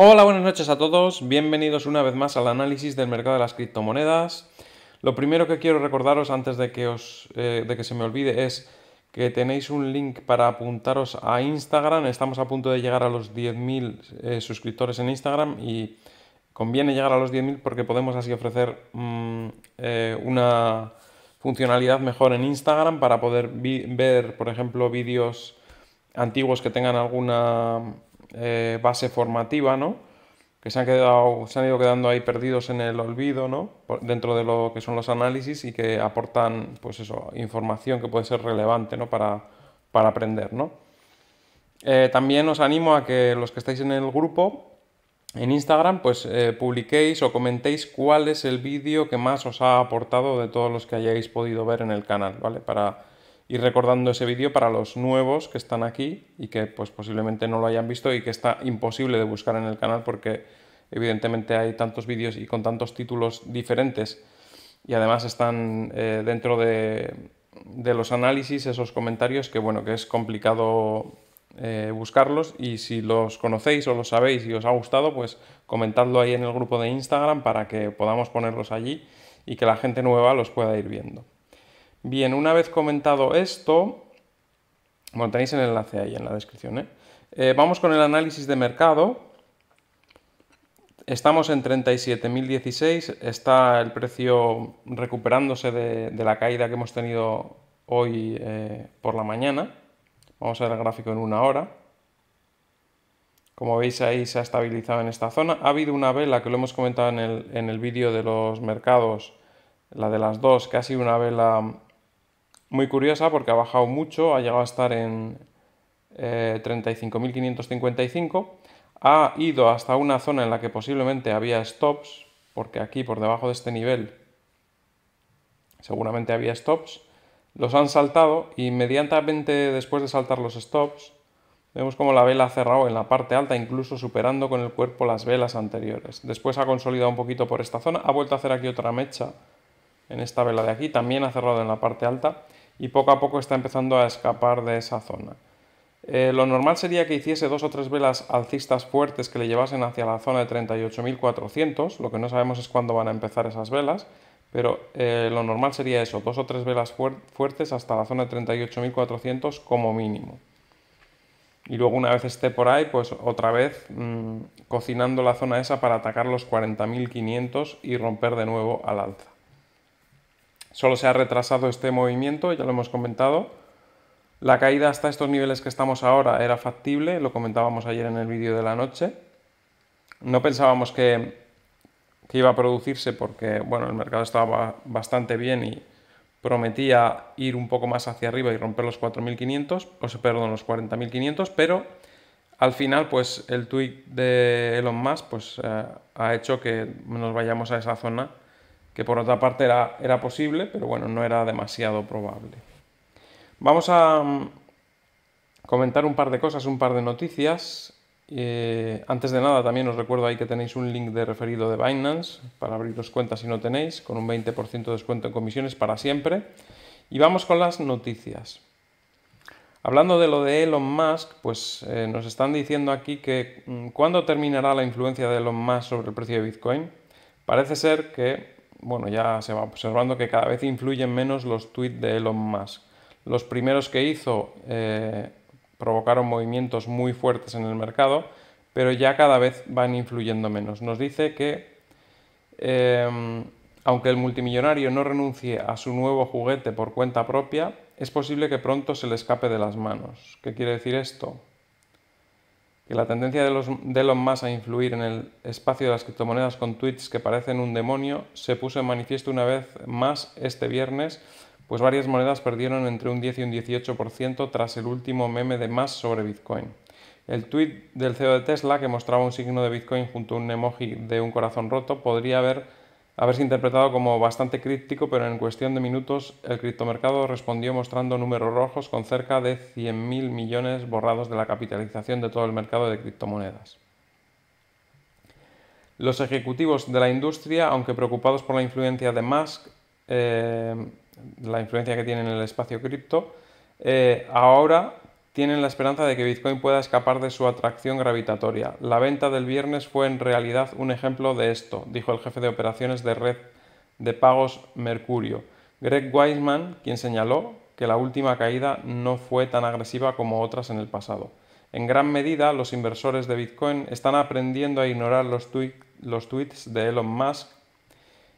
Hola, buenas noches a todos. Bienvenidos una vez más al análisis del mercado de las criptomonedas. Lo primero que quiero recordaros antes de que, os, eh, de que se me olvide es que tenéis un link para apuntaros a Instagram. Estamos a punto de llegar a los 10.000 eh, suscriptores en Instagram y conviene llegar a los 10.000 porque podemos así ofrecer mm, eh, una funcionalidad mejor en Instagram para poder ver, por ejemplo, vídeos antiguos que tengan alguna eh, base formativa, ¿no? Que se han, quedado, se han ido quedando ahí perdidos en el olvido, ¿no? dentro de lo que son los análisis y que aportan, pues eso, información que puede ser relevante, ¿no? Para, para aprender, ¿no? Eh, también os animo a que los que estáis en el grupo, en Instagram, pues eh, publiquéis o comentéis cuál es el vídeo que más os ha aportado de todos los que hayáis podido ver en el canal, ¿vale? Para ir recordando ese vídeo para los nuevos que están aquí y que pues posiblemente no lo hayan visto y que está imposible de buscar en el canal porque evidentemente hay tantos vídeos y con tantos títulos diferentes y además están eh, dentro de, los análisis esos comentarios que bueno que es complicado eh, buscarlos y si los conocéis o los sabéis y os ha gustado pues comentadlo ahí en el grupo de Instagram para que podamos ponerlos allí y que la gente nueva los pueda ir viendo. Bien, una vez comentado esto, bueno, tenéis el enlace ahí en la descripción, ¿eh? Eh, vamos con el análisis de mercado. Estamos en 37.016, está el precio recuperándose de, la caída que hemos tenido hoy eh, por la mañana. Vamos a ver el gráfico en una hora. Como veis ahí se ha estabilizado en esta zona. Ha habido una vela que lo hemos comentado en el, en el vídeo de los mercados, la de las dos, que ha sido una vela muy curiosa porque ha bajado mucho, ha llegado a estar en 35.555, eh, ha ido hasta una zona en la que posiblemente había stops, porque aquí por debajo de este nivel seguramente había stops, los han saltado y inmediatamente después de saltar los stops, Vemos como la vela ha cerrado en la parte alta, incluso superando con el cuerpo las velas anteriores. Después ha consolidado un poquito por esta zona, ha vuelto a hacer aquí otra mecha en esta vela de aquí, también ha cerrado en la parte alta y poco a poco está empezando a escapar de esa zona. Eh, lo normal sería que hiciese dos o tres velas alcistas fuertes que le llevasen hacia la zona de 38.400, lo que no sabemos es cuándo van a empezar esas velas, pero eh, lo normal sería eso, dos o tres velas fuertes hasta la zona de 38.400 como mínimo. Y luego una vez esté por ahí, pues otra vez mm, cocinando la zona esa para atacar los 40.500 y romper de nuevo al alza. Solo se ha retrasado este movimiento, ya lo hemos comentado. La caída hasta estos niveles que estamos ahora era factible, lo comentábamos ayer en el vídeo de la noche. No pensábamos que, iba a producirse porque bueno, el mercado estaba bastante bien y prometía ir un poco más hacia arriba y romper los 4.500, o perdón, los 40.500, pero al final pues el tweet de Elon Musk pues, eh, ha hecho que nos vayamos a esa zona que por otra parte era, era posible, pero bueno, no era demasiado probable. Vamos a mm, comentar un par de cosas, un par de noticias. Eh, antes de nada, también os recuerdo ahí que tenéis un link de referido de Binance para abriros cuentas si no tenéis, con un 20% de descuento en comisiones para siempre. Y vamos con las noticias. Hablando de lo de Elon Musk, pues eh, nos están diciendo aquí que mm, cuándo terminará la influencia de Elon Musk sobre el precio de Bitcoin. Parece ser que bueno, ya se va observando que cada vez influyen menos los tweets de Elon Musk. Los primeros que hizo eh, provocaron movimientos muy fuertes en el mercado, pero ya cada vez van influyendo menos. Nos dice que em, aunque el multimillonario no renuncie a su nuevo juguete por cuenta propia, es posible que pronto se le escape de las manos. ¿Qué quiere decir esto? que la tendencia de, los, de Elon Musk a influir en el espacio de las criptomonedas con tweets que parecen un demonio se puso en manifiesto una vez más este viernes, pues varias monedas perdieron entre un 10 y un 18% tras el último meme de más sobre Bitcoin. El tweet del CEO de Tesla, que mostraba un signo de Bitcoin junto a un emoji de un corazón roto, podría haber haberse interpretado como bastante críptico, pero en cuestión de minutos el criptomercado respondió mostrando números rojos con cerca de 100.000 millones borrados de la capitalización de todo el mercado de criptomonedas. Los ejecutivos de la industria, aunque preocupados por la influencia de Musk, eh, la influencia que tiene en el espacio cripto, eh, ahora tienen la esperanza de que Bitcoin pueda escapar de su atracción gravitatoria. La venta del viernes fue en realidad un ejemplo de esto, dijo el jefe de operaciones de red de pagos Mercurio. Greg Wiseman, quien señaló que la última caída no fue tan agresiva como otras en el pasado. En gran medida, los inversores de Bitcoin están aprendiendo a ignorar los, los tweets de Elon Musk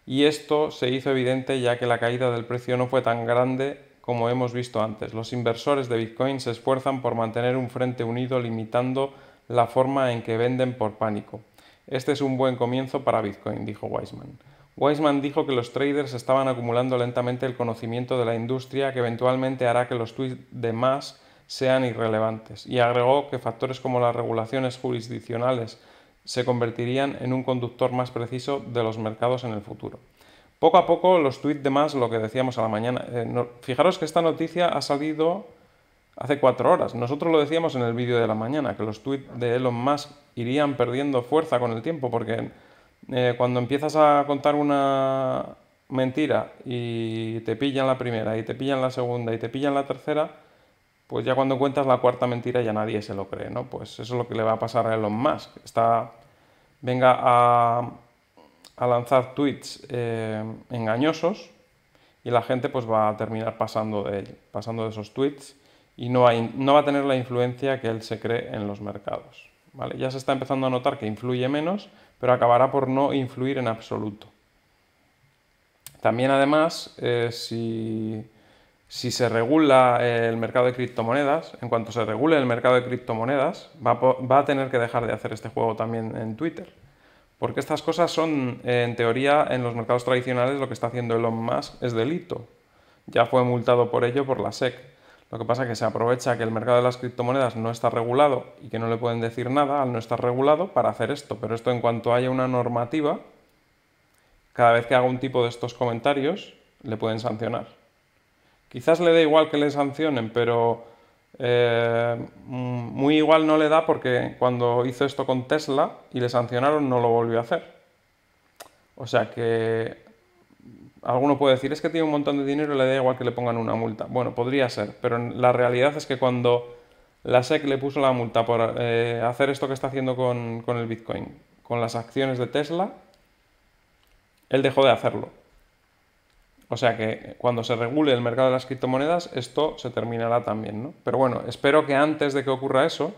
y esto se hizo evidente ya que la caída del precio no fue tan grande como hemos visto antes. Los inversores de Bitcoin se esfuerzan por mantener un frente unido limitando la forma en que venden por pánico. Este es un buen comienzo para Bitcoin, dijo Weisman. Weisman dijo que los traders estaban acumulando lentamente el conocimiento de la industria que eventualmente hará que los tweets de más sean irrelevantes y agregó que factores como las regulaciones jurisdiccionales se convertirían en un conductor más preciso de los mercados en el futuro. Poco a poco los tweets de más, lo que decíamos a la mañana. Eh, fijaros que esta noticia ha salido hace cuatro horas. Nosotros lo decíamos en el vídeo de la mañana, que los tweets de Elon Musk irían perdiendo fuerza con el tiempo, porque eh, cuando empiezas a contar una mentira y te pillan la primera, y te pillan la segunda, y te pillan la tercera, pues ya cuando cuentas la cuarta mentira ya nadie se lo cree, ¿no? Pues eso es lo que le va a pasar a Elon Musk. Está, venga a a lanzar tweets eh, engañosos y la gente pues va a terminar pasando de, él, pasando de esos tweets y no, no va a tener la influencia que él se cree en los mercados. ¿vale? Ya se está empezando a notar que influye menos, pero acabará por no influir en absoluto. También además, eh, si, se regula el mercado de criptomonedas, en cuanto se regule el mercado de criptomonedas, va a tener que dejar de hacer este juego también en Twitter porque estas cosas son, eh, en teoría, en los mercados tradicionales lo que está haciendo Elon Musk es delito. Ya fue multado por ello por la SEC. Lo que pasa es que se aprovecha que el mercado de las criptomonedas no está regulado y que no le pueden decir nada al no estar regulado para hacer esto. Pero esto en cuanto haya una normativa, cada vez que haga un tipo de estos comentarios, le pueden sancionar. Quizás le dé igual que le sancionen, pero eh, mm, muy igual no le da porque cuando hizo esto con Tesla y le sancionaron no lo volvió a hacer. O sea que alguno puede decir, es que tiene un montón de dinero y le da igual que le pongan una multa. Bueno, podría ser, pero la realidad es que cuando la SEC le puso la multa por eh, hacer esto que está haciendo con el Bitcoin, con las acciones de Tesla, él dejó de hacerlo. O sea que cuando se regule el mercado de las criptomonedas, esto se terminará también, Pero bueno, espero que antes de que ocurra eso,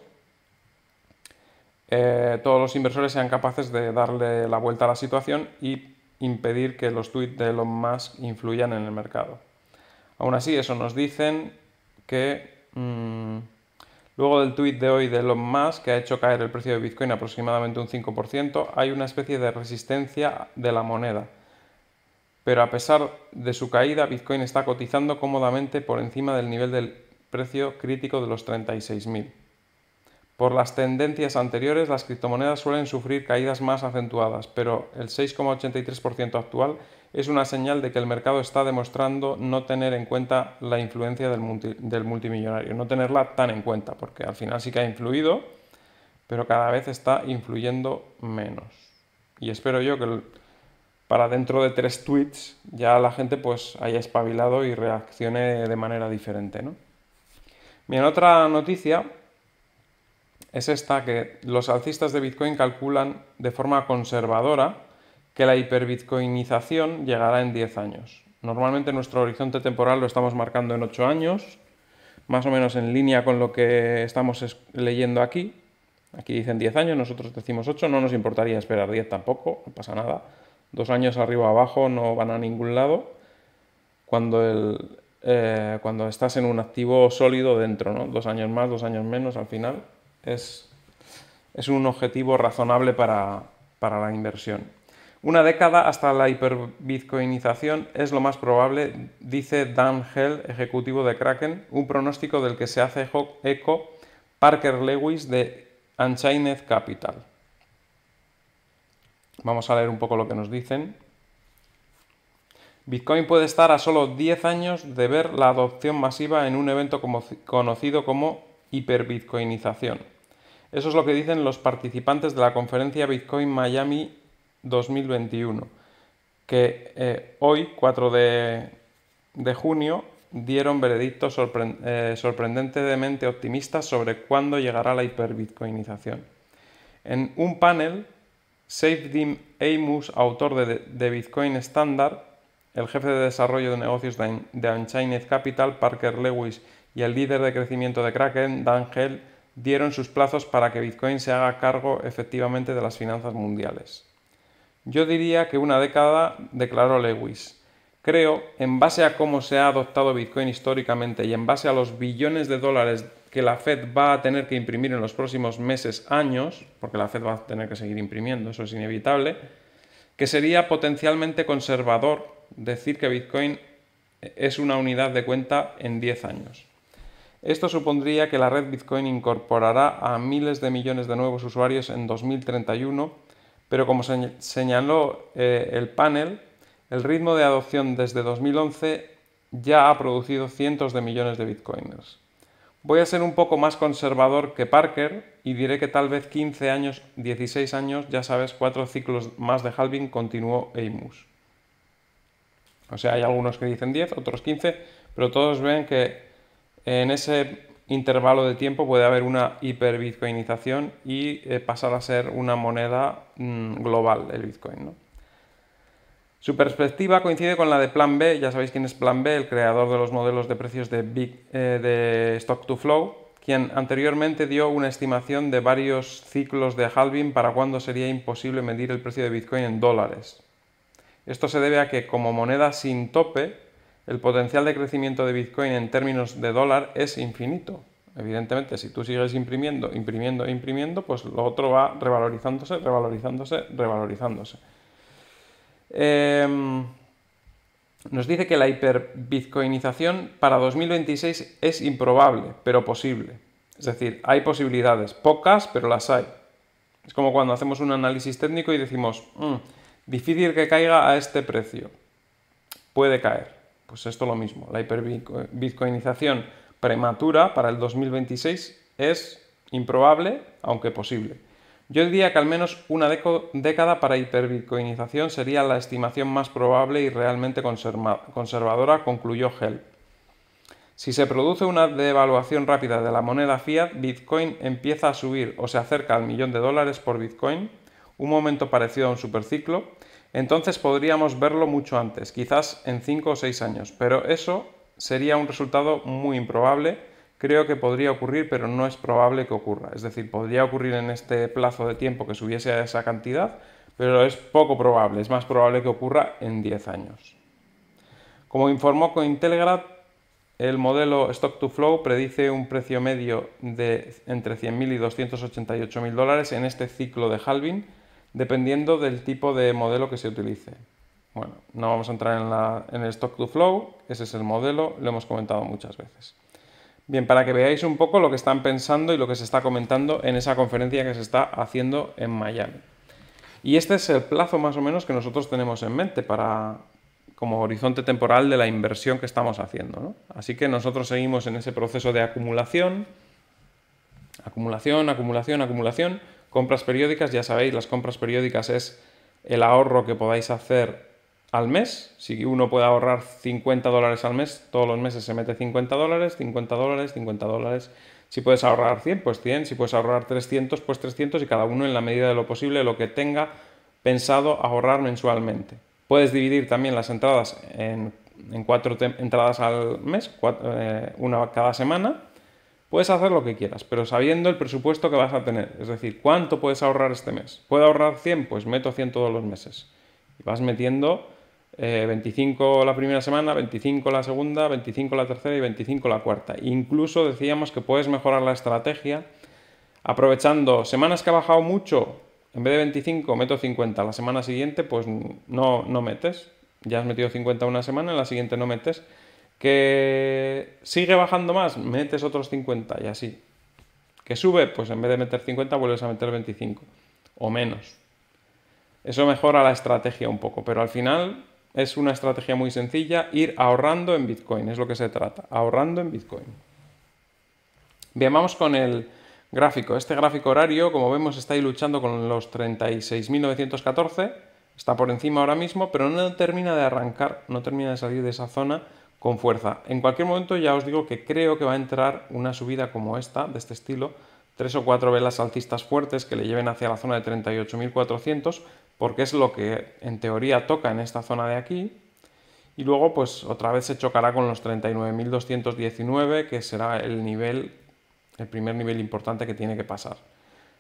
eh, todos los inversores sean capaces de darle la vuelta a la situación y impedir que los tweets de Elon Musk influyan en el mercado. Aún así, eso nos dicen que mm, luego del tweet de hoy de Elon Musk, que ha hecho caer el precio de Bitcoin aproximadamente un 5%, hay una especie de resistencia de la moneda pero a pesar de su caída, Bitcoin está cotizando cómodamente por encima del nivel del precio crítico de los 36.000. Por las tendencias anteriores, las criptomonedas suelen sufrir caídas más acentuadas, pero el 6,83% actual es una señal de que el mercado está demostrando no tener en cuenta la influencia del, multimillonario, no tenerla tan en cuenta, porque al final sí que ha influido, pero cada vez está influyendo menos. Y espero yo que el, para dentro de tres tweets ya la gente pues haya espabilado y reaccione de manera diferente. Bien, otra noticia es esta que los alcistas de Bitcoin calculan de forma conservadora que la hiperbitcoinización llegará en 10 años. Normalmente nuestro horizonte temporal lo estamos marcando en 8 años, más o menos en línea con lo que estamos leyendo aquí. Aquí dicen 10 años, nosotros decimos 8, no nos importaría esperar 10 tampoco, no pasa nada dos años arriba abajo no van a ningún lado cuando, el, eh, cuando estás en un activo sólido dentro, Dos años más, dos años menos al final. Es, es un objetivo razonable para, para la inversión. Una década hasta la hiperbitcoinización es lo más probable, dice Dan Hell, ejecutivo de Kraken, un pronóstico del que se hace eco Parker Lewis de Unchained Capital. Vamos a leer un poco lo que nos dicen. Bitcoin puede estar a solo 10 años de ver la adopción masiva en un evento conocido como hiperbitcoinización. Eso es lo que dicen los participantes de la conferencia Bitcoin Miami 2021, que eh, hoy, 4 de, junio, dieron veredictos eh, sorprendentemente optimistas sobre cuándo llegará la hiperbitcoinización. En un panel Safedim Amos, autor de, de, Bitcoin Standard, el jefe de desarrollo de negocios de, de Unchained Capital, Parker Lewis, y el líder de crecimiento de Kraken, Dan Hell, dieron sus plazos para que Bitcoin se haga cargo efectivamente de las finanzas mundiales. Yo diría que una década, declaró Lewis. Creo, en base a cómo se ha adoptado Bitcoin históricamente y en base a los billones de dólares que la Fed va a tener que imprimir en los próximos meses, años, porque la Fed va a tener que seguir imprimiendo, eso es inevitable, que sería potencialmente conservador decir que Bitcoin es una unidad de cuenta en 10 años. Esto supondría que la red Bitcoin incorporará a miles de millones de nuevos usuarios en 2031, pero como señaló eh, el panel, el ritmo de adopción desde 2011 ya ha producido cientos de millones de bitcoiners. Voy a ser un poco más conservador que Parker y diré que tal vez 15 años, 16 años, ya sabes, cuatro ciclos más de halving continuó Eimus. O sea, hay algunos que dicen 10, otros 15, pero todos ven que en ese intervalo de tiempo puede haber una hiperbitcoinización y eh, pasar a ser una moneda mm, global el Bitcoin. ¿no? Su perspectiva coincide con la de Plan B, ya sabéis quién es Plan B, el creador de los modelos de precios de, Big, eh, de Stock to Flow, quien anteriormente dio una estimación de varios ciclos de halving para cuando sería imposible medir el precio de Bitcoin en dólares. Esto se debe a que como moneda sin tope, el potencial de crecimiento de Bitcoin en términos de dólar es infinito. Evidentemente, si tú sigues imprimiendo, imprimiendo, imprimiendo, pues lo otro va revalorizándose, revalorizándose, revalorizándose. Em, nos dice que la hiperbitcoinización para 2026 es improbable, pero posible. Es decir, hay posibilidades, pocas, pero las hay. Es como cuando hacemos un análisis técnico y decimos, mm, difícil que caiga a este precio. Puede caer. Pues esto lo mismo. La hiperbitcoinización prematura para el 2026 es improbable, aunque posible. Yo diría que al menos una década para hiperbitcoinización sería la estimación más probable y realmente conservadora, concluyó Hell. Si se produce una devaluación rápida de la moneda fiat, Bitcoin empieza a subir o se acerca al millón de dólares por Bitcoin, un momento parecido a un superciclo, entonces podríamos verlo mucho antes, quizás en 5 o 6 años, pero eso sería un resultado muy improbable creo que podría ocurrir, pero no es probable que ocurra. Es decir, podría ocurrir en este plazo de tiempo que subiese a esa cantidad, pero es poco probable, es más probable que ocurra en 10 años. Como informó Cointelegraph, el modelo Stock to Flow predice un precio medio de entre 100.000 y 288.000 dólares en este ciclo de halving, dependiendo del tipo de modelo que se utilice. Bueno, no vamos a entrar en, en el Stock to Flow, ese es el modelo, lo hemos comentado muchas veces. Bien, para que veáis un poco lo que están pensando y lo que se está comentando en esa conferencia que se está haciendo en Miami. Y este es el plazo más o menos que nosotros tenemos en mente para como horizonte temporal de la inversión que estamos haciendo. Así que nosotros seguimos en ese proceso de acumulación, acumulación, acumulación, acumulación, compras periódicas, ya sabéis, las compras periódicas es el ahorro que podáis hacer al mes. Si uno puede ahorrar 50 dólares al mes, todos los meses se mete 50 dólares, 50 dólares, 50 dólares. Si puedes ahorrar 100, pues 100. Si puedes ahorrar 300, pues 300 y cada uno en la medida de lo posible lo que tenga pensado ahorrar mensualmente. Puedes dividir también las entradas en, en cuatro entradas al mes, eh, una cada semana. Puedes hacer lo que quieras, pero sabiendo el presupuesto que vas a tener. Es decir, ¿cuánto puedes ahorrar este mes? ¿Puedo ahorrar 100? Pues meto 100 todos los meses. Y vas metiendo 25 eh, la primera semana, 25 la segunda, 25 la tercera y 25 la cuarta. Incluso decíamos que puedes mejorar la estrategia aprovechando semanas que ha bajado mucho, en vez de 25 meto 50, la semana siguiente pues no, no metes, ya has metido 50 una semana, en la siguiente no metes, que sigue bajando más, metes otros 50 y así. Que sube, pues en vez de meter 50 vuelves a meter 25 o menos. Eso mejora la estrategia un poco, pero al final es una estrategia muy sencilla, ir ahorrando en Bitcoin, es lo que se trata, ahorrando en Bitcoin. Bien, vamos con el gráfico. Este gráfico horario, como vemos, está ahí luchando con los 36.914, está por encima ahora mismo, pero no termina de arrancar, no termina de salir de esa zona con fuerza. En cualquier momento ya os digo que creo que va a entrar una subida como esta, de este estilo, tres o cuatro velas alcistas fuertes que le lleven hacia la zona de 38.400, porque es lo que en teoría toca en esta zona de aquí. Y luego pues otra vez se chocará con los 39.219, que será el nivel, el primer nivel importante que tiene que pasar.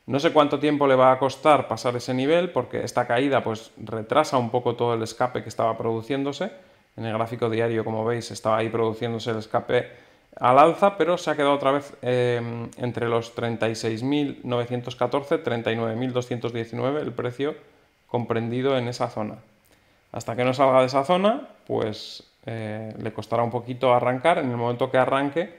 No sé cuánto tiempo le va a costar pasar ese nivel, porque esta caída pues retrasa un poco todo el escape que estaba produciéndose. En el gráfico diario, como veis, estaba ahí produciéndose el escape al alza, pero se ha quedado otra vez em, entre los 36.914, 39.219 el precio comprendido en esa zona. Hasta que no salga de esa zona, pues eh, le costará un poquito arrancar. En el momento que arranque,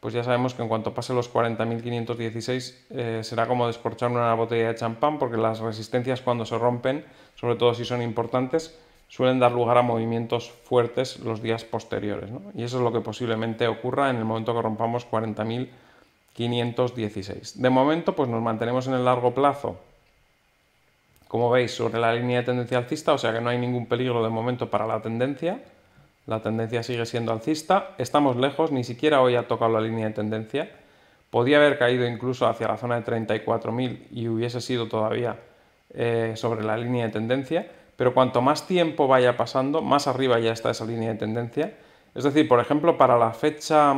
pues ya sabemos que en cuanto pase los 40.516 eh, será como descorchar una botella de champán, porque las resistencias cuando se rompen, sobre todo si son importantes, suelen dar lugar a movimientos fuertes los días posteriores. Y eso es lo que posiblemente ocurra en el momento que rompamos 40.516. De momento, pues nos mantenemos en el largo plazo, como veis, sobre la línea de tendencia alcista, o sea que no hay ningún peligro de momento para la tendencia. La tendencia sigue siendo alcista. Estamos lejos, ni siquiera hoy ha tocado la línea de tendencia. Podía haber caído incluso hacia la zona de 34.000 y hubiese sido todavía eh, sobre la línea de tendencia pero cuanto más tiempo vaya pasando, más arriba ya está esa línea de tendencia. Es decir, por ejemplo, para la fecha,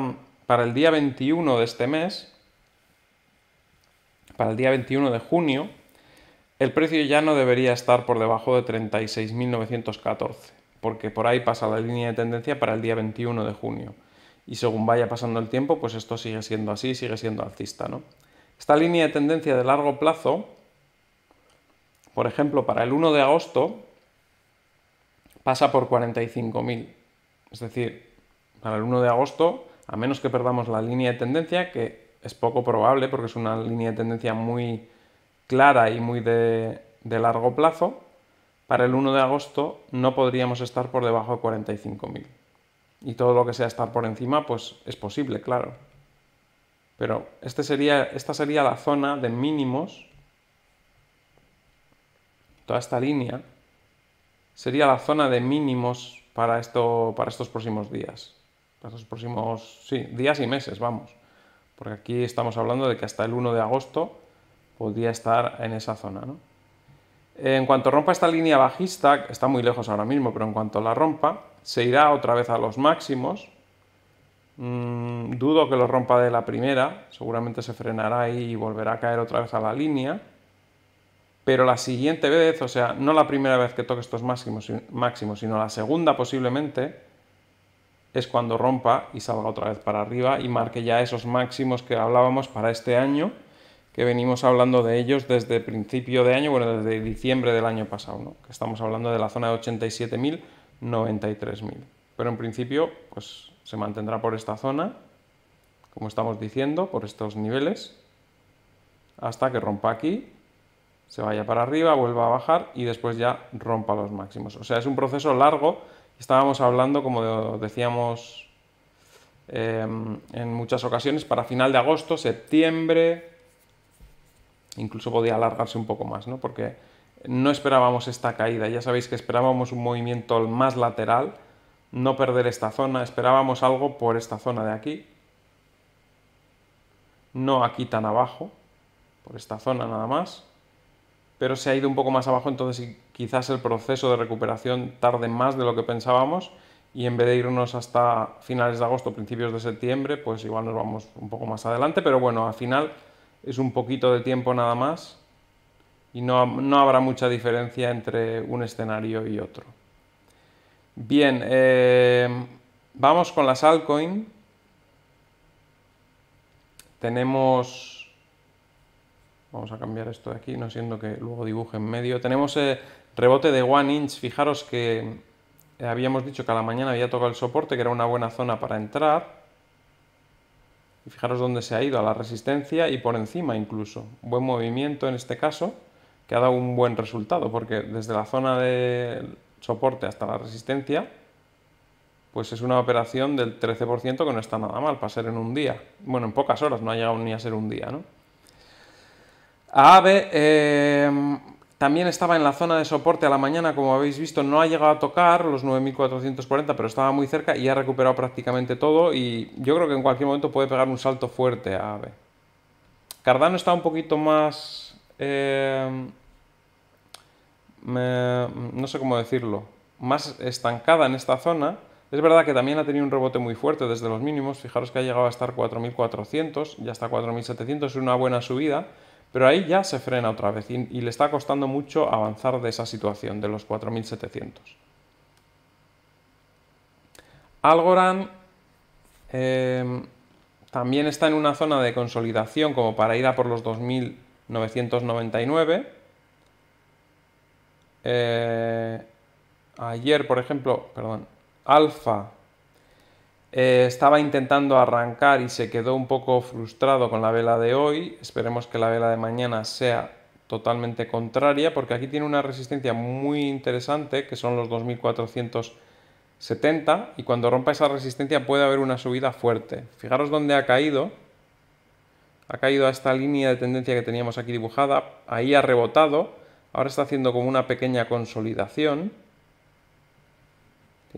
para el día 21 de este mes, para el día 21 de junio, el precio ya no debería estar por debajo de 36.914, porque por ahí pasa la línea de tendencia para el día 21 de junio. Y según vaya pasando el tiempo, pues esto sigue siendo así, sigue siendo alcista, ¿no? Esta línea de tendencia de largo plazo por ejemplo, para el 1 de agosto pasa por 45.000. Es decir, para el 1 de agosto, a menos que perdamos la línea de tendencia, que es poco probable porque es una línea de tendencia muy clara y muy de, largo plazo, para el 1 de agosto no podríamos estar por debajo de 45.000. Y todo lo que sea estar por encima, pues es posible, claro. Pero este sería, esta sería la zona de mínimos toda esta línea, sería la zona de mínimos para, estos próximos días. Para estos próximos, días y meses, vamos. Porque aquí estamos hablando de que hasta el 1 de agosto podría estar en esa zona, En cuanto rompa esta línea bajista, está muy lejos ahora mismo, pero en cuanto la rompa, se irá otra vez a los máximos. Mm, dudo que lo rompa de la primera, seguramente se frenará y volverá a caer otra vez a la línea pero la siguiente vez, o sea, no la primera vez que toque estos máximos, máximos, sino la segunda posiblemente, es cuando rompa y salga otra vez para arriba y marque ya esos máximos que hablábamos para este año, que venimos hablando de ellos desde principio de año, bueno, desde diciembre del año pasado, ¿no? que estamos hablando de la zona de 87.000, 93.000. Pero en principio, pues se mantendrá por esta zona, como estamos diciendo, por estos niveles, hasta que rompa aquí se vaya para arriba, vuelva a bajar y después ya rompa los máximos. O sea, es un proceso largo. Estábamos hablando, como decíamos em, en muchas ocasiones, para final de agosto, septiembre, incluso podía alargarse un poco más, ¿no? Porque no esperábamos esta caída. Ya sabéis que esperábamos un movimiento más lateral, no perder esta zona. Esperábamos algo por esta zona de aquí. No aquí tan abajo, por esta zona nada más pero se ha ido un poco más abajo, entonces quizás el proceso de recuperación tarde más de lo que pensábamos y en vez de irnos hasta finales de agosto, principios de septiembre, pues igual nos vamos un poco más adelante, pero bueno, al final es un poquito de tiempo nada más y no, habrá mucha diferencia entre un escenario y otro. Bien, eh, vamos con las altcoins. Tenemos Vamos a cambiar esto de aquí, no siendo que luego dibuje en medio. Tenemos eh, rebote de 1 inch. Fijaros que eh, habíamos dicho que a la mañana había tocado el soporte, que era una buena zona para entrar. Y fijaros dónde se ha ido, a la resistencia y por encima incluso. Buen movimiento en este caso, que ha dado un buen resultado, porque desde la zona de soporte hasta la resistencia, pues es una operación del 13% que no está nada mal para ser en un día. Bueno, en pocas horas, no ha llegado ni a ser un día, ¿no? Aave em, también estaba en la zona de soporte a la mañana, como habéis visto, no ha llegado a tocar los 9.440, pero estaba muy cerca y ha recuperado prácticamente todo y yo creo que en cualquier momento puede pegar un salto fuerte a Aave. Cardano está un poquito más... Em, no sé cómo decirlo, más estancada en esta zona. Es verdad que también ha tenido un rebote muy fuerte desde los mínimos, fijaros que ha llegado a estar 4.400, ya está 4.700, es una buena subida, pero ahí ya se frena otra vez y, le está costando mucho avanzar de esa situación, de los 4700. Algorand em, también está en una zona de consolidación como para ir a por los 2999. Eh, ayer, por ejemplo, perdón, Alfa eh, estaba intentando arrancar y se quedó un poco frustrado con la vela de hoy. Esperemos que la vela de mañana sea totalmente contraria, porque aquí tiene una resistencia muy interesante, que son los 2470, y cuando rompa esa resistencia puede haber una subida fuerte. Fijaros dónde ha caído. Ha caído a esta línea de tendencia que teníamos aquí dibujada, ahí ha rebotado, ahora está haciendo como una pequeña consolidación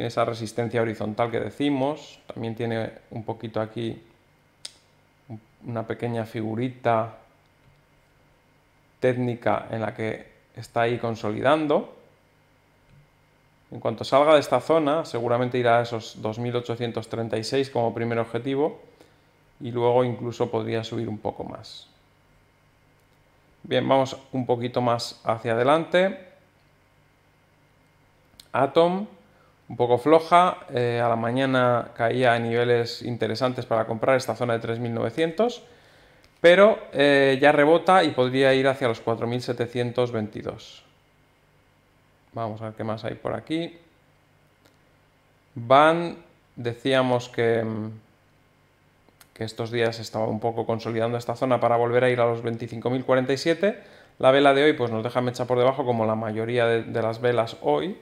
tiene esa resistencia horizontal que decimos, también tiene un poquito aquí una pequeña figurita técnica en la que está ahí consolidando. En cuanto salga de esta zona, seguramente irá a esos 2836 como primer objetivo y luego incluso podría subir un poco más. Bien, vamos un poquito más hacia adelante. Atom un poco floja. Eh, a la mañana caía a niveles interesantes para comprar esta zona de 3.900, pero eh, ya rebota y podría ir hacia los 4.722. Vamos a ver qué más hay por aquí. Van, decíamos que, mm, que estos días estaba un poco consolidando esta zona para volver a ir a los 25.047. La vela de hoy pues, nos deja mecha por debajo como la mayoría de las velas hoy,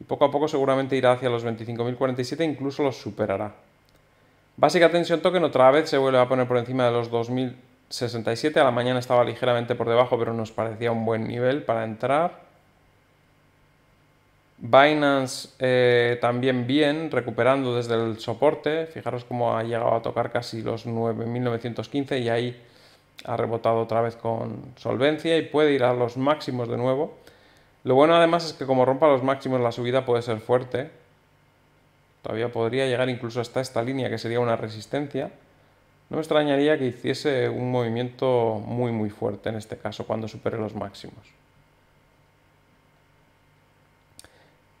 y poco a poco seguramente irá hacia los 25.047 incluso los superará. Básica tensión token otra vez se vuelve a poner por encima de los 2.067, a la mañana estaba ligeramente por debajo pero nos parecía un buen nivel para entrar. Binance eh, también bien, recuperando desde el soporte. Fijaros cómo ha llegado a tocar casi los 9.915 y ahí ha rebotado otra vez con solvencia y puede ir a los máximos de nuevo. Lo bueno además es que como rompa los máximos la subida puede ser fuerte. Todavía podría llegar incluso hasta esta línea que sería una resistencia. No me extrañaría que hiciese un movimiento muy muy fuerte en este caso cuando supere los máximos.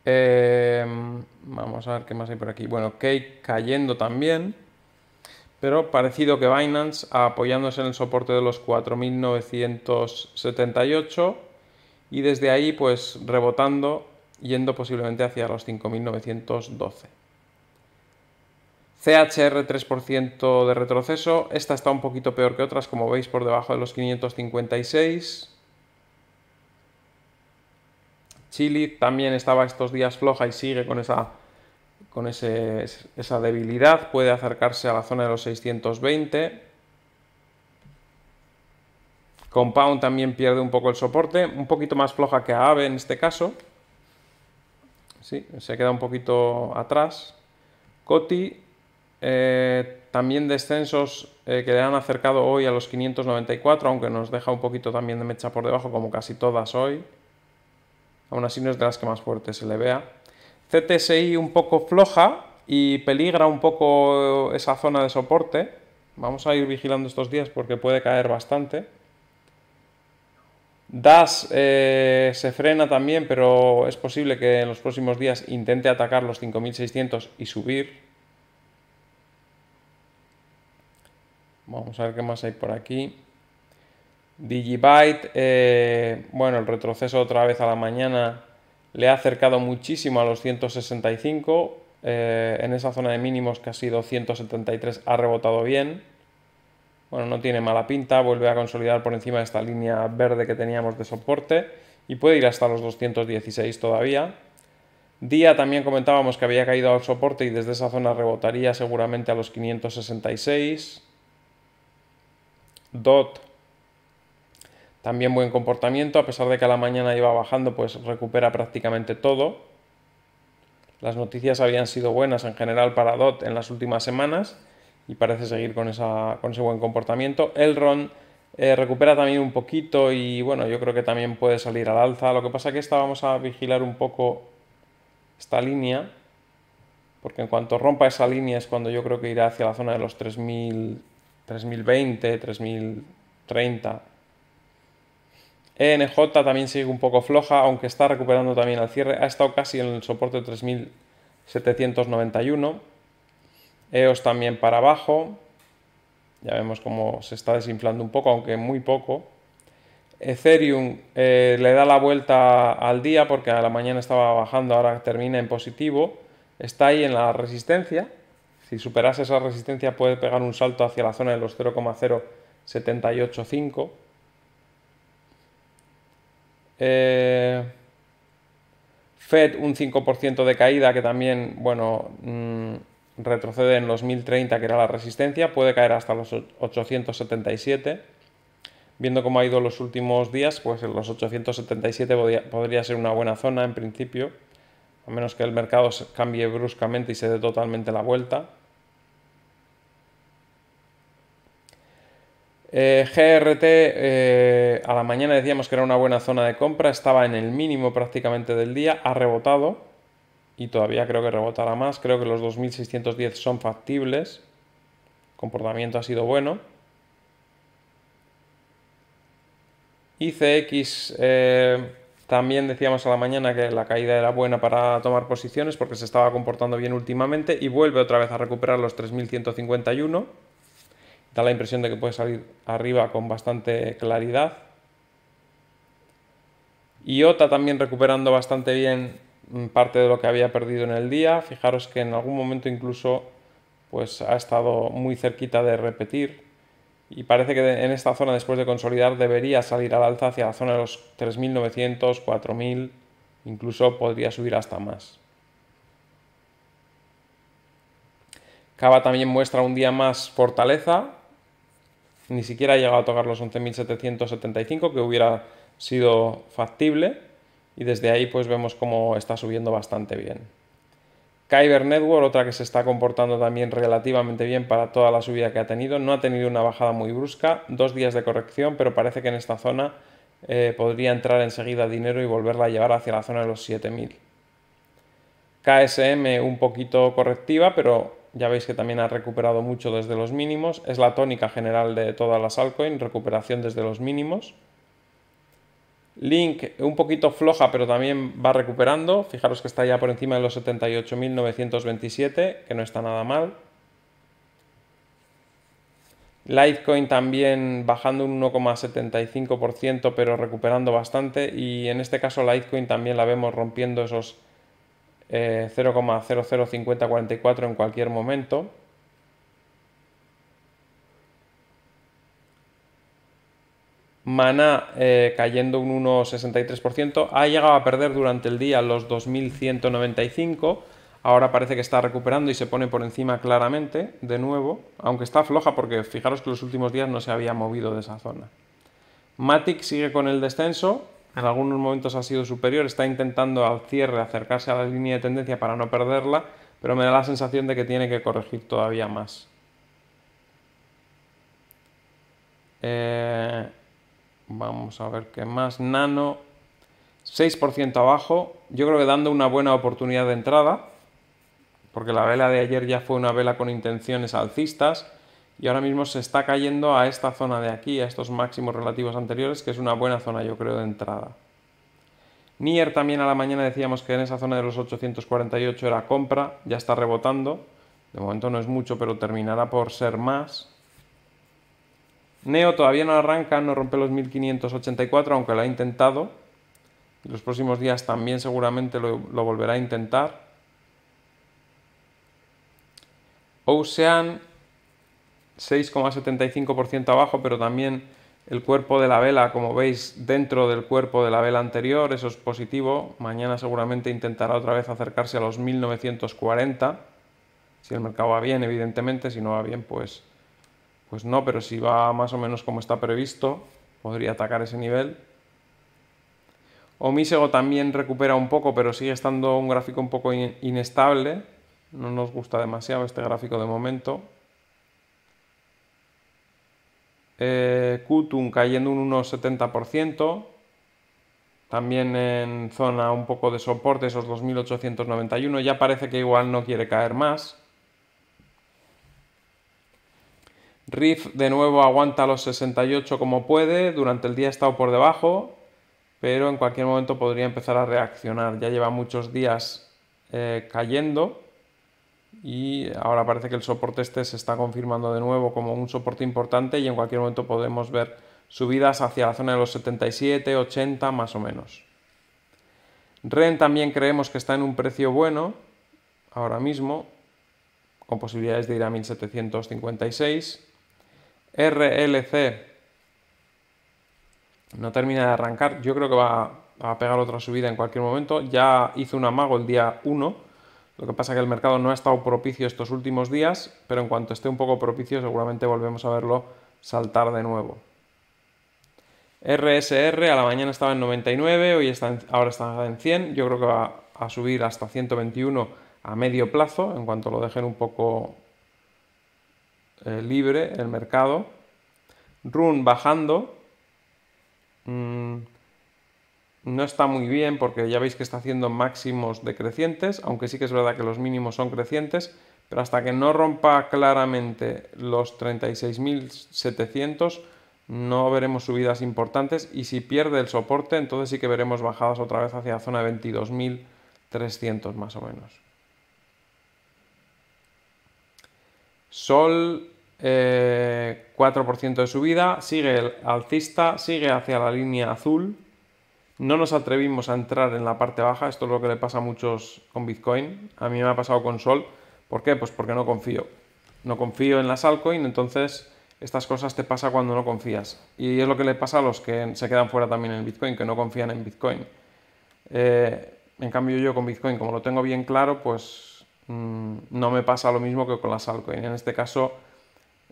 Em, vamos a ver qué más hay por aquí. Bueno, Cake cayendo también. Pero parecido que Binance apoyándose en el soporte de los 4.978 y desde ahí pues rebotando yendo posiblemente hacia los 5.912. CHR 3% de retroceso, esta está un poquito peor que otras, como veis por debajo de los 556. Chile también estaba estos días floja y sigue con esa, con esa debilidad, puede acercarse a la zona de los 620. Compound también pierde un poco el soporte, un poquito más floja que AVE en este caso. Sí, se queda un poquito atrás. Coti, eh, también descensos eh, que le han acercado hoy a los 594, aunque nos deja un poquito también de mecha por debajo, como casi todas hoy. Aún así no es de las que más fuerte se le vea. CTSI un poco floja y peligra un poco esa zona de soporte. Vamos a ir vigilando estos días porque puede caer bastante. Das eh, se frena también, pero es posible que en los próximos días intente atacar los 5600 y subir. Vamos a ver qué más hay por aquí. Digibyte, eh, bueno, el retroceso otra vez a la mañana le ha acercado muchísimo a los 165. Eh, en esa zona de mínimos que ha sido 173 ha rebotado bien. Bueno, no tiene mala pinta, vuelve a consolidar por encima de esta línea verde que teníamos de soporte y puede ir hasta los 216 todavía. Día también comentábamos que había caído al soporte y desde esa zona rebotaría seguramente a los 566. DOT también buen comportamiento, a pesar de que a la mañana iba bajando, pues recupera prácticamente todo. Las noticias habían sido buenas en general para DOT en las últimas semanas y parece seguir con, esa, con ese buen comportamiento. el ron eh, recupera también un poquito y bueno, yo creo que también puede salir al alza. Lo que pasa que esta vamos a vigilar un poco esta línea, porque en cuanto rompa esa línea es cuando yo creo que irá hacia la zona de los 3000, 3020, 3030. ENJ también sigue un poco floja, aunque está recuperando también al cierre. Ha estado casi en el soporte de 3791. EOS también para abajo. Ya vemos cómo se está desinflando un poco, aunque muy poco. Ethereum eh, le da la vuelta al día porque a la mañana estaba bajando, ahora termina en positivo. Está ahí en la resistencia. Si superase esa resistencia puede pegar un salto hacia la zona de los 0,0785. Eh, Fed un 5% de caída que también, bueno, mm, retrocede en los 1030, que era la resistencia, puede caer hasta los 877. Viendo cómo ha ido los últimos días, pues en los 877 podría, ser una buena zona en principio, a menos que el mercado cambie bruscamente y se dé totalmente la vuelta. Eh, GRT eh, a la mañana decíamos que era una buena zona de compra, estaba en el mínimo prácticamente del día, ha rebotado y todavía creo que rebotará más. Creo que los 2610 son factibles. El comportamiento ha sido bueno. Y eh, también decíamos a la mañana que la caída era buena para tomar posiciones porque se estaba comportando bien últimamente y vuelve otra vez a recuperar los 3151. Da la impresión de que puede salir arriba con bastante claridad. Y IOTA también recuperando bastante bien parte de lo que había perdido en el día. Fijaros que en algún momento incluso pues ha estado muy cerquita de repetir y parece que en esta zona después de consolidar debería salir al alza hacia la zona de los 3.900, 4.000, incluso podría subir hasta más. Cava también muestra un día más fortaleza, ni siquiera ha llegado a tocar los 11.775 que hubiera sido factible y desde ahí pues vemos cómo está subiendo bastante bien. Kyber Network, otra que se está comportando también relativamente bien para toda la subida que ha tenido, no ha tenido una bajada muy brusca, dos días de corrección, pero parece que en esta zona eh, podría entrar enseguida dinero y volverla a llevar hacia la zona de los 7000. KSM un poquito correctiva, pero ya veis que también ha recuperado mucho desde los mínimos, es la tónica general de todas las altcoins, recuperación desde los mínimos. Link un poquito floja, pero también va recuperando. Fijaros que está ya por encima de los 78.927, que no está nada mal. Litecoin también bajando un 1,75%, pero recuperando bastante. Y en este caso Litecoin también la vemos rompiendo esos 0,005044 eh, en cualquier momento. Mana eh, cayendo un 1,63%. Ha llegado a perder durante el día los 2.195. Ahora parece que está recuperando y se pone por encima claramente de nuevo, aunque está floja porque fijaros que los últimos días no se había movido de esa zona. Matic sigue con el descenso, en algunos momentos ha sido superior, está intentando al cierre acercarse a la línea de tendencia para no perderla, pero me da la sensación de que tiene que corregir todavía más. Eh, Vamos a ver qué más. Nano, 6% abajo. Yo creo que dando una buena oportunidad de entrada, porque la vela de ayer ya fue una vela con intenciones alcistas y ahora mismo se está cayendo a esta zona de aquí, a estos máximos relativos anteriores, que es una buena zona, yo creo, de entrada. Nier también a la mañana decíamos que en esa zona de los 848 era compra, ya está rebotando. De momento no es mucho, pero terminará por ser más. Neo todavía no arranca, no rompe los 1584, aunque lo ha intentado. Los próximos días también seguramente lo, volverá a intentar. Ocean, 6,75% abajo, pero también el cuerpo de la vela, como veis, dentro del cuerpo de la vela anterior, eso es positivo. Mañana seguramente intentará otra vez acercarse a los 1940. Si el mercado va bien, evidentemente, si no va bien, pues pues no, pero si va más o menos como está previsto, podría atacar ese nivel. Omisego también recupera un poco, pero sigue estando un gráfico un poco inestable. No nos gusta demasiado este gráfico de momento. Eh, Kutun cayendo un 1,70%. También en zona un poco de soporte, esos 2.891. Ya parece que igual no quiere caer más. Riff de nuevo aguanta los 68 como puede, durante el día ha estado por debajo, pero en cualquier momento podría empezar a reaccionar. Ya lleva muchos días eh, cayendo y ahora parece que el soporte este se está confirmando de nuevo como un soporte importante y en cualquier momento podemos ver subidas hacia la zona de los 77, 80 más o menos. REN también creemos que está en un precio bueno ahora mismo, con posibilidades de ir a 1756. RLC no termina de arrancar. Yo creo que va a pegar otra subida en cualquier momento. Ya hizo un amago el día 1. Lo que pasa es que el mercado no ha estado propicio estos últimos días, pero en cuanto esté un poco propicio seguramente volvemos a verlo saltar de nuevo. RSR a la mañana estaba en 99, hoy ahora está en 100. Yo creo que va a subir hasta 121 a medio plazo, en cuanto lo dejen un poco eh, libre, el mercado. Run bajando. Mm, no está muy bien porque ya veis que está haciendo máximos decrecientes, aunque sí que es verdad que los mínimos son crecientes, pero hasta que no rompa claramente los 36.700 no veremos subidas importantes y si pierde el soporte entonces sí que veremos bajadas otra vez hacia la zona de 22.300 más o menos. Sol, 4% eh, de subida, sigue el alcista, sigue hacia la línea azul. No nos atrevimos a entrar en la parte baja, esto es lo que le pasa a muchos con Bitcoin. A mí me ha pasado con Sol. ¿Por qué? Pues porque no confío. No confío en las altcoins, entonces estas cosas te pasa cuando no confías. Y es lo que le pasa a los que se quedan fuera también en Bitcoin, que no confían en Bitcoin. Eh, en cambio yo con Bitcoin, como lo tengo bien claro, pues Mm, no me pasa lo mismo que con las altcoins. En este caso,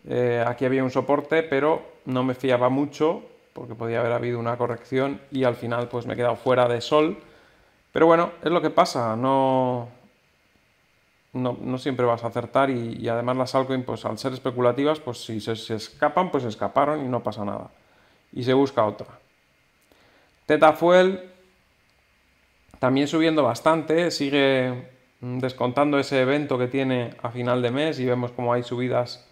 eh, aquí había un soporte, pero no me fiaba mucho porque podía haber habido una corrección y al final pues me he quedado fuera de sol. Pero bueno, es lo que pasa, no, no, siempre vas a acertar y, además las altcoins pues al ser especulativas pues si se, se, escapan pues escaparon y no pasa nada. Y se busca otra. Teta Fuel también subiendo bastante, sigue Mm, descontando ese evento que tiene a final de mes y vemos como hay subidas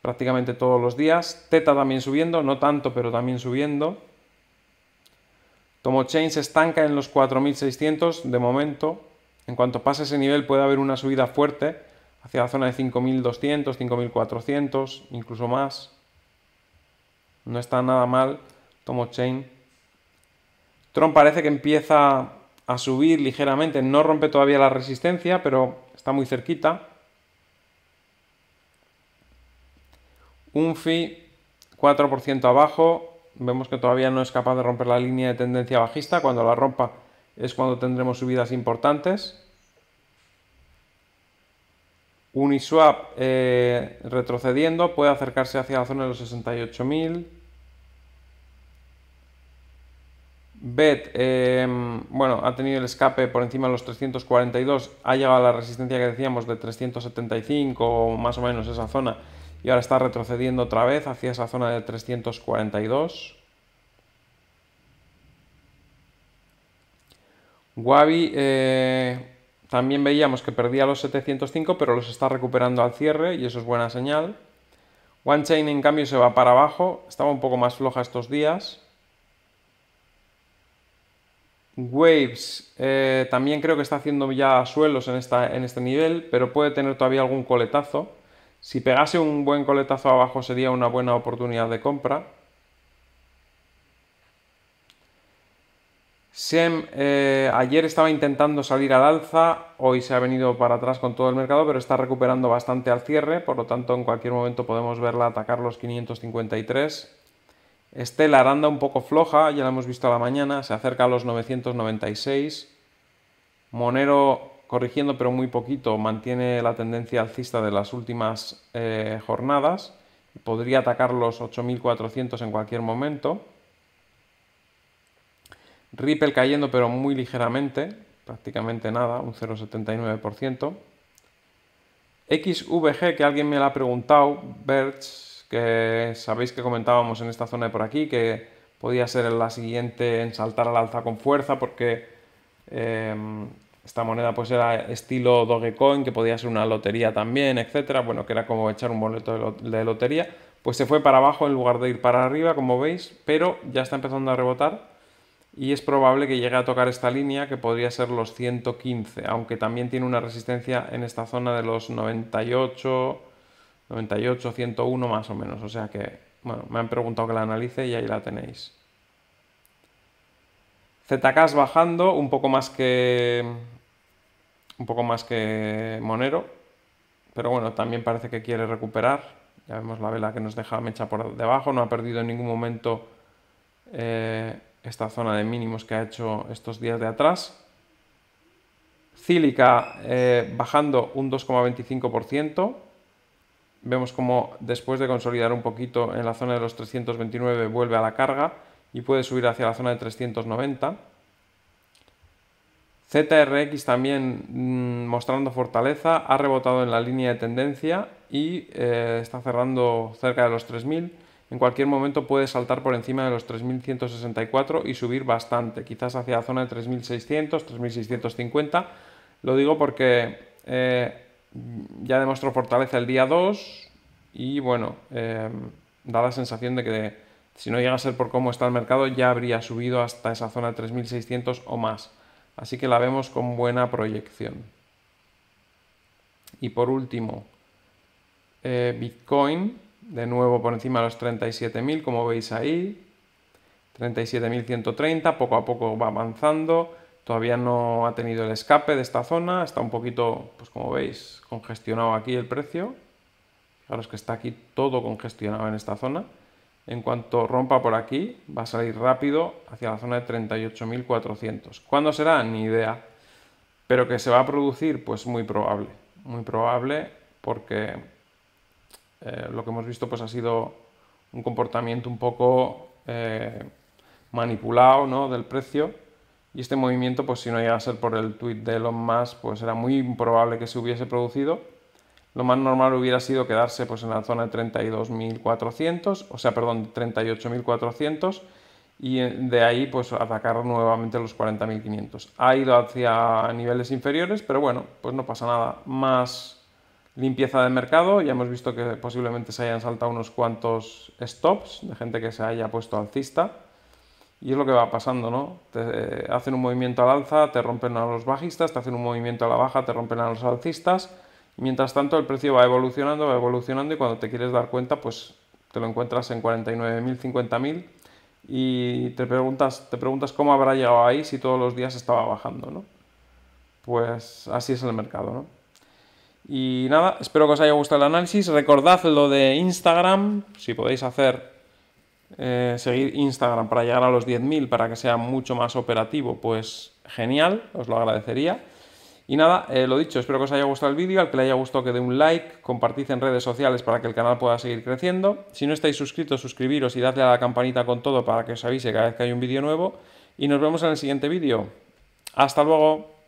prácticamente todos los días. Teta también subiendo, no tanto, pero también subiendo. Tomo se estanca en los 4600 de momento. En cuanto pase ese nivel puede haber una subida fuerte hacia la zona de 5200, 5400, incluso más. No está nada mal Tomo Chain. Tron parece que empieza a subir ligeramente. No rompe todavía la resistencia, pero está muy cerquita. Un FI 4% abajo. Vemos que todavía no es capaz de romper la línea de tendencia bajista. Cuando la rompa es cuando tendremos subidas importantes. Uniswap eh, retrocediendo, puede acercarse hacia la zona de los 68.000. Bet, em, bueno, ha tenido el escape por encima de los 342, ha llegado a la resistencia que decíamos de 375 o más o menos esa zona y ahora está retrocediendo otra vez hacia esa zona de 342. Wabi eh, también veíamos que perdía los 705 pero los está recuperando al cierre y eso es buena señal. One Chain en cambio se va para abajo, estaba un poco más floja estos días. Waves eh, también creo que está haciendo ya suelos en, esta, en este nivel, pero puede tener todavía algún coletazo. Si pegase un buen coletazo abajo sería una buena oportunidad de compra. SEM eh, ayer estaba intentando salir al alza, hoy se ha venido para atrás con todo el mercado, pero está recuperando bastante al cierre, por lo tanto en cualquier momento podemos verla atacar los 553. Estela anda un poco floja, ya la hemos visto a la mañana, se acerca a los 996. Monero corrigiendo pero muy poquito, mantiene la tendencia alcista de las últimas eh, jornadas. Podría atacar los 8.400 en cualquier momento. Ripple cayendo pero muy ligeramente, prácticamente nada, un 0,79%. XVG, que alguien me la ha preguntado, Bertz, que sabéis que comentábamos en esta zona de por aquí, que podía ser la siguiente en saltar al alza con fuerza porque em, esta moneda pues era estilo Dogecoin, que podía ser una lotería también, etcétera, bueno, que era como echar un boleto de lotería, pues se fue para abajo en lugar de ir para arriba, como veis, pero ya está empezando a rebotar y es probable que llegue a tocar esta línea que podría ser los 115, aunque también tiene una resistencia en esta zona de los 98 98, 101 más o menos. O sea que, bueno, me han preguntado que la analice y ahí la tenéis. ZK bajando un poco más que un poco más que Monero, pero bueno, también parece que quiere recuperar. Ya vemos la vela que nos deja mecha por debajo, no ha perdido en ningún momento eh, esta zona de mínimos que ha hecho estos días de atrás. Cílica eh, bajando un 2,25% vemos como después de consolidar un poquito en la zona de los 329 vuelve a la carga y puede subir hacia la zona de 390. ZRX también mm, mostrando fortaleza, ha rebotado en la línea de tendencia y eh, está cerrando cerca de los 3000. En cualquier momento puede saltar por encima de los 3164 y subir bastante, quizás hacia la zona de 3600, 3650. Lo digo porque eh, Mm, ya demostró fortaleza el día 2 y bueno, em, da la sensación de que si no llega a ser por cómo está el mercado ya habría subido hasta esa zona de 3.600 o más. Así que la vemos con buena proyección. Y por último, eh, Bitcoin, de nuevo por encima de los 37.000, como veis ahí. 37.130, poco a poco va avanzando. Todavía no ha tenido el escape de esta zona, está un poquito, pues como veis, congestionado aquí el precio. Fijaros que está aquí todo congestionado en esta zona. En cuanto rompa por aquí, va a salir rápido hacia la zona de 38.400. ¿Cuándo será? Ni idea. Pero que se va a producir, pues muy probable. Muy probable porque eh, lo que hemos visto pues ha sido un comportamiento un poco eh, manipulado ¿no? del precio y este movimiento, pues si no llega a ser por el tweet de Elon Musk, pues era muy improbable que se hubiese producido. Lo más normal hubiera sido quedarse pues, en la zona de 32.400, o sea, perdón, 38.400, y eh, de ahí pues atacar nuevamente los 40.500. Ha ido hacia niveles inferiores, pero bueno, pues no pasa nada. Más limpieza de mercado, ya hemos visto que posiblemente se hayan saltado unos cuantos stops de gente que se haya puesto alcista. Y es lo que va pasando, ¿no? Te, eh, hacen un movimiento al alza, te rompen a los bajistas, te hacen un movimiento a la baja, te rompen a los alcistas. mientras tanto, el precio va evolucionando, va evolucionando y cuando te quieres dar cuenta, pues te lo encuentras en 49.000, 50.000 y te preguntas, te preguntas cómo habrá llegado ahí si todos los días estaba bajando, ¿no? Pues así es el mercado, ¿no? Y nada, espero que os haya gustado el análisis. Recordad lo de Instagram, si podéis hacer eh, seguir Instagram para llegar a los 10.000 para que sea mucho más operativo, pues genial, os lo agradecería. Y nada, eh, lo dicho, espero que os haya gustado el vídeo, al que le haya gustado que dé un like, compartid en redes sociales para que el canal pueda seguir creciendo. Si no estáis suscritos, suscribiros y dadle a la campanita con todo para que os avise cada vez que hay un vídeo nuevo. Y nos vemos en el siguiente vídeo. ¡Hasta luego!